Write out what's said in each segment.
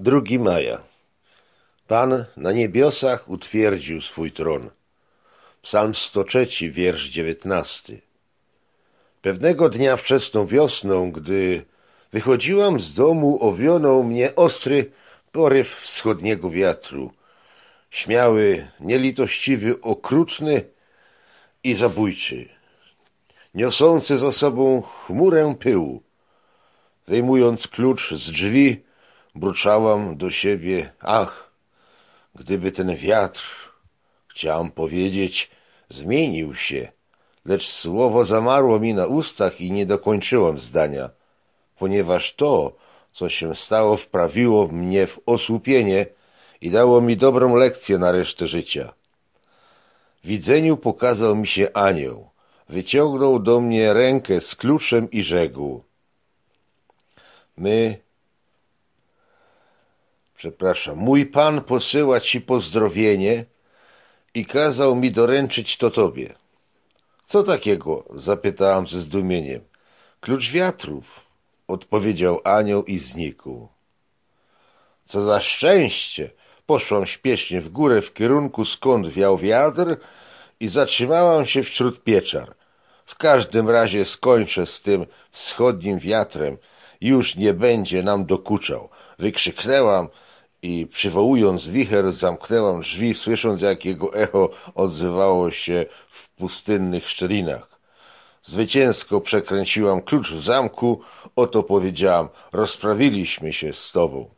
2 maja. Pan na niebiosach utwierdził swój tron. Psalm 103, wiersz 19. Pewnego dnia wczesną wiosną, gdy wychodziłam z domu, owionął mnie ostry poryw wschodniego wiatru. Śmiały, nielitościwy, okrutny i zabójczy. Niosący za sobą chmurę pyłu. Wyjmując klucz z drzwi, Bruczałam do siebie, ach, gdyby ten wiatr, chciałam powiedzieć, zmienił się, lecz słowo zamarło mi na ustach i nie dokończyłam zdania, ponieważ to, co się stało, wprawiło mnie w osłupienie i dało mi dobrą lekcję na resztę życia. W widzeniu pokazał mi się anioł. Wyciągnął do mnie rękę z kluczem i rzekł. My przepraszam, mój Pan posyła ci pozdrowienie i kazał mi doręczyć to tobie. Co takiego? zapytałam ze zdumieniem. Klucz wiatrów, odpowiedział anioł i znikł. Co za szczęście! Poszłam śpiesznie w górę w kierunku skąd wiał wiatr i zatrzymałam się wśród pieczar. W każdym razie skończę z tym wschodnim wiatrem. Już nie będzie nam dokuczał. Wykrzyknęłam i przywołując wicher, zamknęłam drzwi, słysząc, jak jego echo odzywało się w pustynnych szczelinach. Zwycięsko przekręciłam klucz w zamku, oto powiedziałam, rozprawiliśmy się z tobą.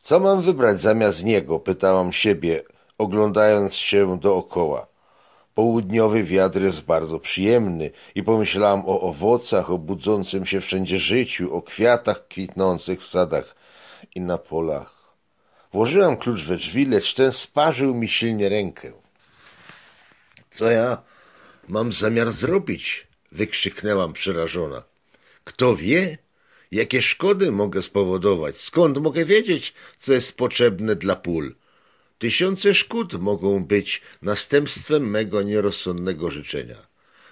Co mam wybrać zamiast niego? pytałam siebie, oglądając się dookoła. Południowy wiatr jest bardzo przyjemny i pomyślałam o owocach, o budzącym się wszędzie życiu, o kwiatach kwitnących w sadach i na polach. Włożyłam klucz we drzwi, lecz ten sparzył mi silnie rękę. Co ja mam zamiar zrobić? wykrzyknęłam przerażona. Kto wie, jakie szkody mogę spowodować? Skąd mogę wiedzieć, co jest potrzebne dla pól? Tysiące szkód mogą być następstwem mego nierozsądnego życzenia.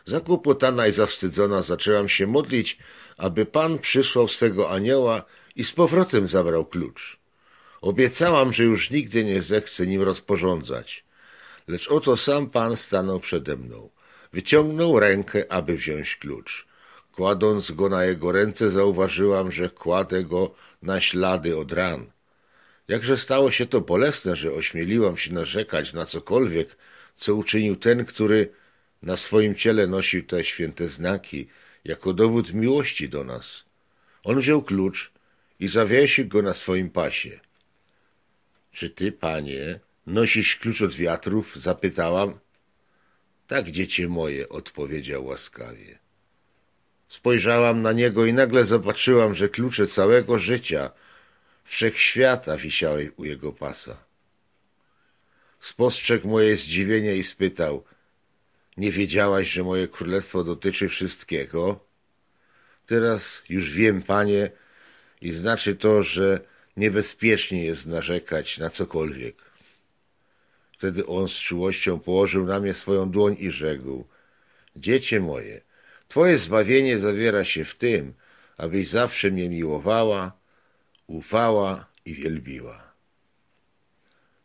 Zakłopotana i zawstydzona zaczęłam się modlić, aby Pan przysłał swego anioła i z powrotem zabrał klucz. Obiecałam, że już nigdy nie zechcę nim rozporządzać. Lecz oto sam pan stanął przede mną. Wyciągnął rękę, aby wziąć klucz. Kładąc go na jego ręce, zauważyłam, że kładę go na ślady od ran. Jakże stało się to bolesne, że ośmieliłam się narzekać na cokolwiek, co uczynił ten, który na swoim ciele nosił te święte znaki, jako dowód miłości do nas. On wziął klucz i zawiesił go na swoim pasie. Czy ty, panie, nosisz klucz od wiatrów? zapytałam. Tak, dziecię moje, odpowiedział łaskawie. Spojrzałam na niego i nagle zobaczyłam, że klucze całego życia, wszechświata wisiały u jego pasa. Spostrzegł moje zdziwienie i spytał – Nie wiedziałaś, że moje królestwo dotyczy wszystkiego? Teraz już wiem, panie, i znaczy to, że niebezpiecznie jest narzekać na cokolwiek. Wtedy on z czułością położył na mnie swoją dłoń i rzekł: Dziecie moje, twoje zbawienie zawiera się w tym, abyś zawsze mnie miłowała, ufała i wielbiła.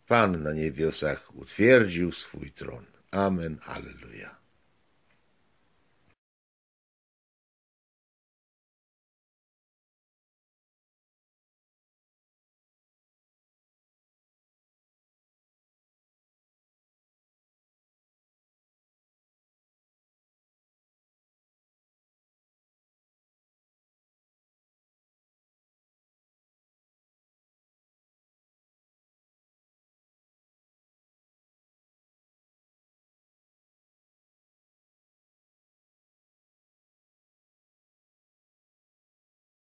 Pan na niebiosach utwierdził swój tron. Amen. Alleluja.